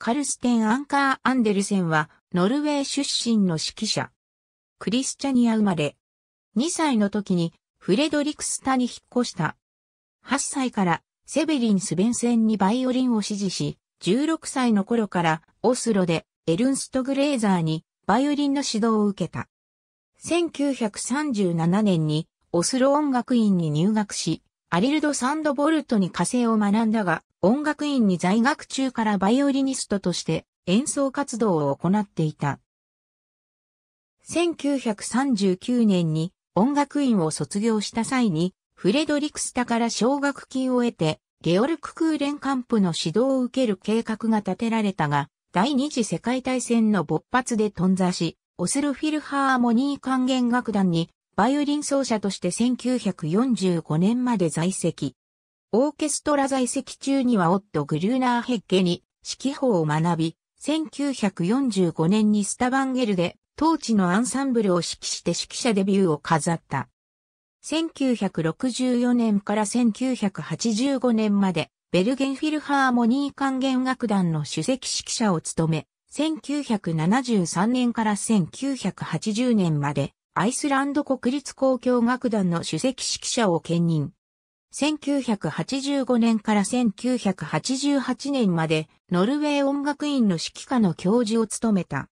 カルステン・アンカー・アンデルセンは、ノルウェー出身の指揮者。クリスチャニア生まれ。2歳の時に、フレドリクスタに引っ越した。8歳から、セベリン・スベンセンにバイオリンを指示し、16歳の頃から、オスロで、エルンスト・グレーザーに、バイオリンの指導を受けた。1937年に、オスロ音楽院に入学し、アリルド・サンドボルトに火星を学んだが、音楽院に在学中からバイオリニストとして演奏活動を行っていた。1939年に音楽院を卒業した際に、フレドリクスタから奨学金を得て、ゲオルク・クーレンカンプの指導を受ける計画が立てられたが、第二次世界大戦の勃発で頓挫し、オスロフィルハーモニー管弦楽団にバイオリン奏者として1945年まで在籍。オーケストラ在籍中にはオット・グルーナーヘッゲに指揮法を学び、1945年にスタバンゲルで当地のアンサンブルを指揮して指揮者デビューを飾った。1964年から1985年までベルゲンフィルハーモニー管弦楽団の主席指揮者を務め、1973年から1980年までアイスランド国立交響楽団の主席指揮者を兼任。1985年から1988年までノルウェー音楽院の指揮科の教授を務めた。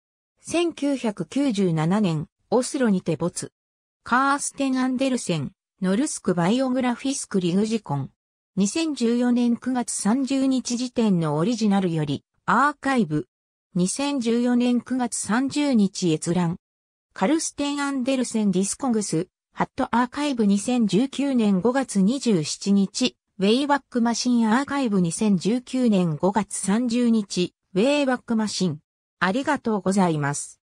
1997年、オスロにて没。カーステン・アンデルセン、ノルスク・バイオグラフィスク・リグジコン。2014年9月30日時点のオリジナルより、アーカイブ。2014年9月30日閲覧。カルステン・アンデルセン・ディスコングス、ハットアーカイブ2019年5月27日、ウェイバックマシンアーカイブ2019年5月30日、ウェイバックマシン。ありがとうございます。